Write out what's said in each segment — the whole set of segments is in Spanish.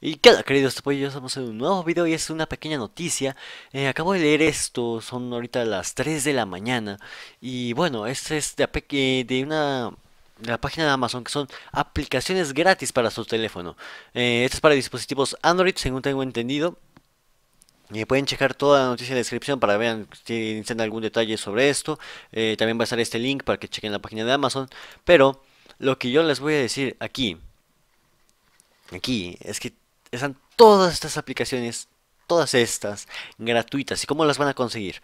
Y qué tal queridos pues, yo, estamos en un nuevo video y es una pequeña noticia eh, Acabo de leer esto, son ahorita las 3 de la mañana Y bueno, este es de, una de la página de Amazon que son aplicaciones gratis para su teléfono eh, Esto es para dispositivos Android, según tengo entendido eh, pueden checar toda la noticia en la descripción para ver vean si tienen algún detalle sobre esto. también va a estar este link para que chequen la página de Amazon. Pero lo que yo les voy a decir aquí, aquí, es que están todas estas aplicaciones, todas estas, gratuitas. ¿Y cómo las van a conseguir?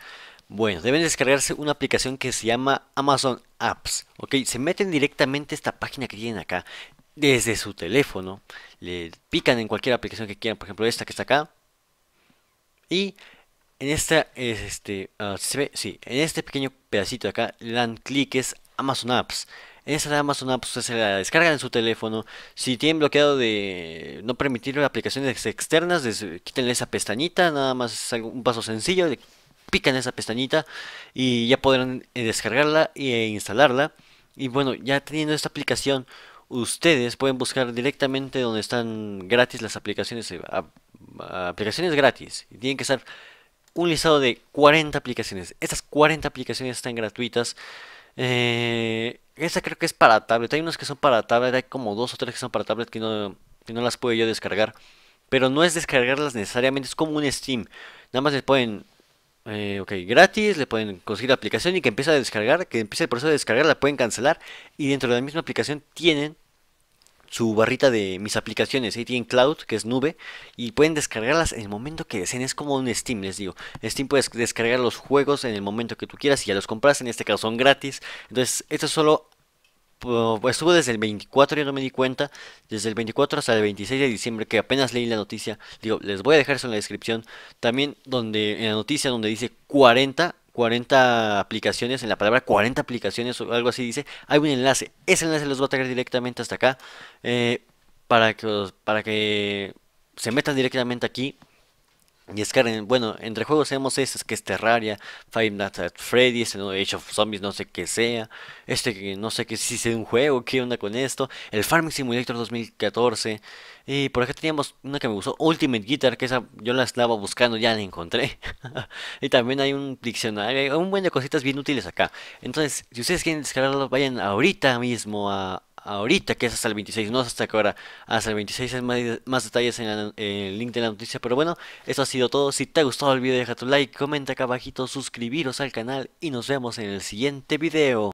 Bueno, deben descargarse una aplicación que se llama Amazon Apps. Ok, se meten directamente a esta página que tienen acá desde su teléfono. Le pican en cualquier aplicación que quieran, por ejemplo, esta que está acá. Y en esta, este, ah, en este pequeño pedacito acá le dan clic, es Amazon Apps esa nada más una, ustedes se la descargan en su teléfono. Si tienen bloqueado de no permitir aplicaciones externas, Quiten esa pestañita. Nada más es un paso sencillo. pican esa pestañita y ya podrán eh, descargarla e instalarla. Y bueno, ya teniendo esta aplicación, ustedes pueden buscar directamente donde están gratis las aplicaciones. Eh, aplicaciones gratis. tienen que estar un listado de 40 aplicaciones. Estas 40 aplicaciones están gratuitas. Eh, esa creo que es para tablet. Hay unos que son para tablet, hay como dos o tres que son para tablet que no, no las puedo yo descargar. Pero no es descargarlas necesariamente, es como un Steam. Nada más les pueden eh, ok, gratis, le pueden conseguir la aplicación y que empiece a descargar, que empiece el proceso de descargar, la pueden cancelar y dentro de la misma aplicación tienen su barrita de mis aplicaciones. Ahí tienen Cloud, que es nube, y pueden descargarlas en el momento que deseen. Es como un Steam, les digo. Steam puedes descargar los juegos en el momento que tú quieras y ya los compras. En este caso son gratis. Entonces, esto solo oh, estuvo desde el 24, yo no me di cuenta, desde el 24 hasta el 26 de diciembre, que apenas leí la noticia, digo, les voy a dejar eso en la descripción, también donde, en la noticia donde dice 40, 40 aplicaciones, en la palabra 40 aplicaciones o algo así dice, hay un enlace. Ese enlace los va a traer directamente hasta acá eh, para, que, para que se metan directamente aquí y es bueno, entre juegos tenemos este que es Terraria, Five Nights at Freddy's, Age of Zombies, no sé qué sea, este que no sé qué si es un juego, qué onda con esto, el Farming Simulator 2014, y por acá teníamos una que me gustó, Ultimate Guitar, que esa yo la estaba buscando, ya la encontré. y también hay un diccionario, hay un buen de cositas bien útiles acá. Entonces, si ustedes quieren descargarlo, vayan ahorita mismo a ahorita, que es hasta el 26, no es hasta que ahora, hasta el 26 hay más, detalles en, el link de la noticia, pero bueno, eso ha sido todo, si te ha gustado el video deja tu like, comenta acá abajito, suscribiros al canal y nos vemos en el siguiente video.